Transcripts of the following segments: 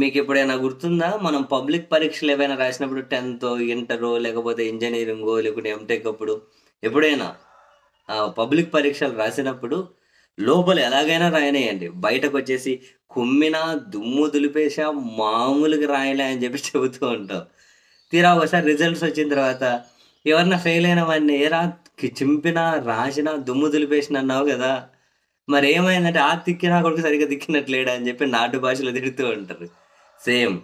మీకు ఎప్పుడైనా గుర్తుందా మనం పబ్లిక్ పరీక్షలు ఏవైనా రాసినప్పుడు టెన్త్ ఇంటరో లేకపోతే ఇంజనీరింగో లేకుంటే ఎంటెక్ అప్పుడు ఎప్పుడైనా పబ్లిక్ పరీక్షలు రాసినప్పుడు లోపల ఎలాగైనా రాయనేయండి బయటకు వచ్చేసి కుమ్మినా దుమ్ము దులిపేసా మామూలుగా రాయలే అని చెప్పి చెబుతూ ఉంటాం తీరా ఒకసారి రిజల్ట్స్ వచ్చిన తర్వాత ఎవరన్నా ఫెయిల్ అయిన వాడిని ఏరా చింపినా రాసినా దుమ్ము దులిపేసిన అన్నావు కదా మరి ఏమైందంటే ఆ తిక్కి నా కొడుకు సరిగ్గా దిక్కినట్లేడా అని చెప్పి నాటు భాషలో తిడుతూ ఉంటారు సేమ్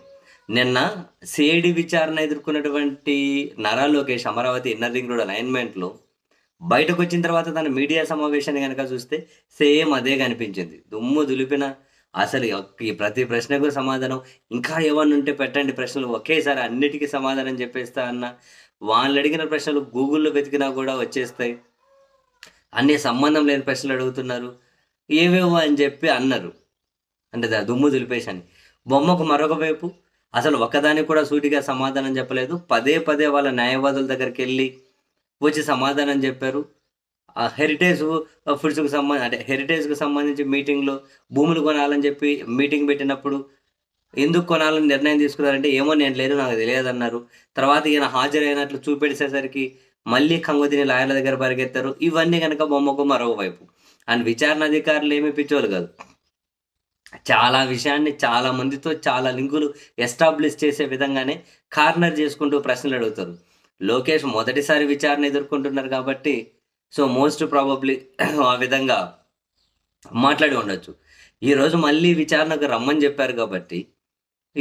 నిన్న సేడి విచారణ ఎదుర్కొన్నటువంటి Nara Lokesh Amaravati inner ring road అలైన్మెంట్లో బయటకు వచ్చిన తర్వాత తన మీడియా సమావేశాన్ని కనుక చూస్తే సేమ్ అదే కనిపించింది దుమ్ము దులిపిన అసలు ఈ ప్రతి ప్రశ్నకు సమాధానం ఇంకా ఏమన్నా ఉంటే పెట్టండి ప్రశ్నలు ఒకేసారి అన్నిటికీ సమాధానం చెప్పేస్తా అన్న వాళ్ళు అడిగిన ప్రశ్నలు గూగుల్లో వెతికినా కూడా వచ్చేస్తాయి అన్ని సంబంధం లేని ప్రశ్నలు అడుగుతున్నారు ఏవేవో అని చెప్పి అన్నారు అంటే దుమ్ము అని బొమ్మకు మరొక వైపు అసలు ఒక్కదానికి కూడా సూటిగా సమాధానం చెప్పలేదు పదే పదే వాళ్ళ న్యాయవాదుల దగ్గరికి వెళ్ళి వచ్చి సమాధానం చెప్పారు ఆ హెరిటేజ్ ఫుడ్స్కి సంబంధించి అంటే హెరిటేజ్కి సంబంధించి మీటింగ్లో భూములు కొనాలని చెప్పి మీటింగ్ పెట్టినప్పుడు ఎందుకు కొనాలని నిర్ణయం తీసుకున్నారంటే ఏమో నేను లేదు నాకు తెలియదన్నారు తర్వాత ఈయన హాజరైనట్లు చూపెట్టేసేసరికి మళ్ళీ కంగుదిని లాయర్ల దగ్గర పరిగెత్తారు ఇవన్నీ కనుక బొమ్మకు మరోవైపు అండ్ విచారణ అధికారులు ఏమి పిచ్చోలు కాదు చాలా విషయాన్ని చాలా మందితో చాలా లింకులు ఎస్టాబ్లిష్ చేసే విధంగానే కార్నర్ చేసుకుంటూ ప్రశ్నలు అడుగుతారు లోకేష్ మొదటిసారి విచారణ ఎదుర్కొంటున్నారు కాబట్టి సో మోస్ట్ ప్రాబబ్లీ ఆ విధంగా మాట్లాడి ఉండొచ్చు ఈరోజు మళ్ళీ విచారణకు రమ్మని చెప్పారు కాబట్టి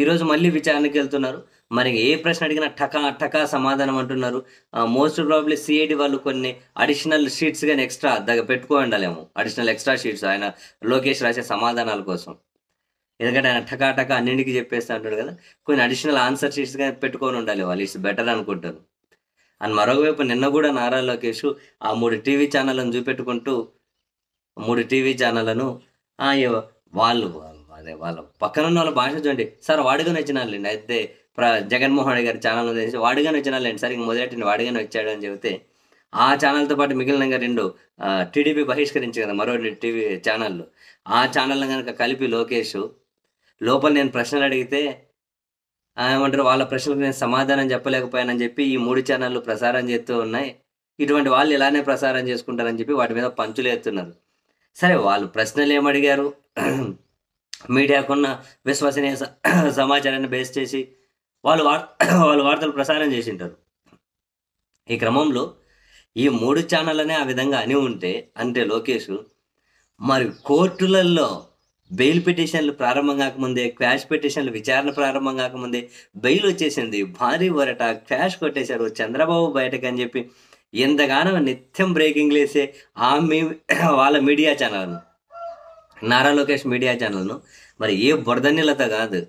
ఈరోజు మళ్ళీ విచారణకి వెళ్తున్నారు మరి ఏ ప్రశ్న అడిగినా టకా టకా సమాధానం అంటున్నారు మోస్ట్ ప్రాబ్లీ సిఐడి వాళ్ళు కొన్ని అడిషనల్ షీట్స్ కానీ ఎక్స్ట్రా దగ్గర పెట్టుకో ఉండాలేమో అడిషనల్ ఎక్స్ట్రా షీట్స్ ఆయన లోకేష్ రాసే సమాధానాల కోసం ఎందుకంటే ఆయన టకా టకా అన్నింటికి చెప్పేస్తా అంటాడు కదా కొన్ని అడిషనల్ ఆన్సర్ షీట్స్ కానీ పెట్టుకొని ఉండాలి వాళ్ళు ఇట్స్ బెటర్ అనుకుంటారు అండ్ మరోవైపు నిన్న కూడా నారా లోకేష్ ఆ మూడు టీవీ ఛానళ్ళను చూపెట్టుకుంటూ మూడు టీవీ ఛానళ్ళను వాళ్ళు అదే వాళ్ళ పక్కన ఉన్న వాళ్ళ భాష చూడండి సార్ వాడుకొని వచ్చినారులేండి అయితే జగన్మోహన్ రెడ్డి గారి ఛానల్ చేసి వాడిగానే వచ్చినా లేండి సార్ ఇంక మొదలెట్టిన వాడిగానే వచ్చాడు అని చెబితే ఆ ఛానల్తో పాటు మిగిలిన రెండు టీడీపీ బహిష్కరించి కదా మరో టీవీ ఛానళ్ళు ఆ ఛానల్ని కనుక కలిపి లోకేష్ లోపల నేను ప్రశ్నలు అడిగితే ఏమంటారు వాళ్ళ ప్రశ్నలకు నేను సమాధానం చెప్పలేకపోయానని చెప్పి ఈ మూడు ఛానళ్ళు ప్రసారం చేస్తూ ఉన్నాయి ఇటువంటి వాళ్ళు ఇలానే ప్రసారం చేసుకుంటారని చెప్పి వాటి మీద పంచులు ఎత్తున్నారు సరే వాళ్ళు ప్రశ్నలు ఏమడిగారు మీడియాకున్న విశ్వసనీయ సమాచారాన్ని బేస్ చేసి వాళ్ళు వార్ వాళ్ళు వార్తలు ప్రసారం చేసింటారు ఈ క్రమంలో ఈ మూడు ఛానళ్ళనే ఆ విధంగా అని ఉంటే అంటే లోకేష్ మరి కోర్టులలో బెయిల్ పిటిషన్లు ప్రారంభం కాకముందే క్వాష్ పిటిషన్లు విచారణ ప్రారంభం కాకముందే బెయిల్ వచ్చేసింది భారీ వరట క్వాష్ కొట్టేశారు చంద్రబాబు బయటకు అని చెప్పి ఎంతగానో నిత్యం బ్రేకింగ్ లేసే ఆ మీ వాళ్ళ మీడియా ఛానల్ను నారా లోకేష్ మీడియా ఛానల్ను మరి ఏ బురదనీలత కాదు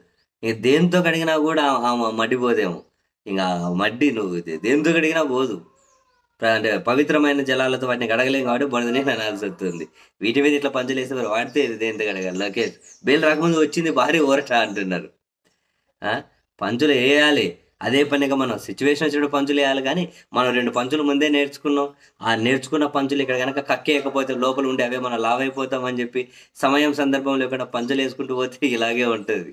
ఇంక దేంతో కడిగినా కూడా ఆమె మడ్డిపోదేమో ఇంకా మడ్డి నువ్వు దేంతో కడిగినా పోదు అంటే పవిత్రమైన జలాలతో వాటిని కడగలేం కాబట్టి బొడదనే అనాల్సి వస్తుంది వీటి మీద ఇట్లా పంచలేసి మరి వాడితే దేనితో దేంతో కడగాలి లోకేష్ బేలు రాకముందు వచ్చింది భారీ ఓరట అంటున్నారు పంచులు వేయాలి అదే పనిగా మనం సిచ్యువేషన్ వచ్చినప్పుడు పంచులు వేయాలి కానీ మనం రెండు పంచులు ముందే నేర్చుకున్నాం ఆ నేర్చుకున్న పంచులు ఇక్కడ కనుక కక్కేయకపోతే లోపల ఉండే అవే మనం లావైపోతామని చెప్పి సమయం సందర్భం లేకుండా పంచులు వేసుకుంటూ పోతే ఇలాగే ఉంటుంది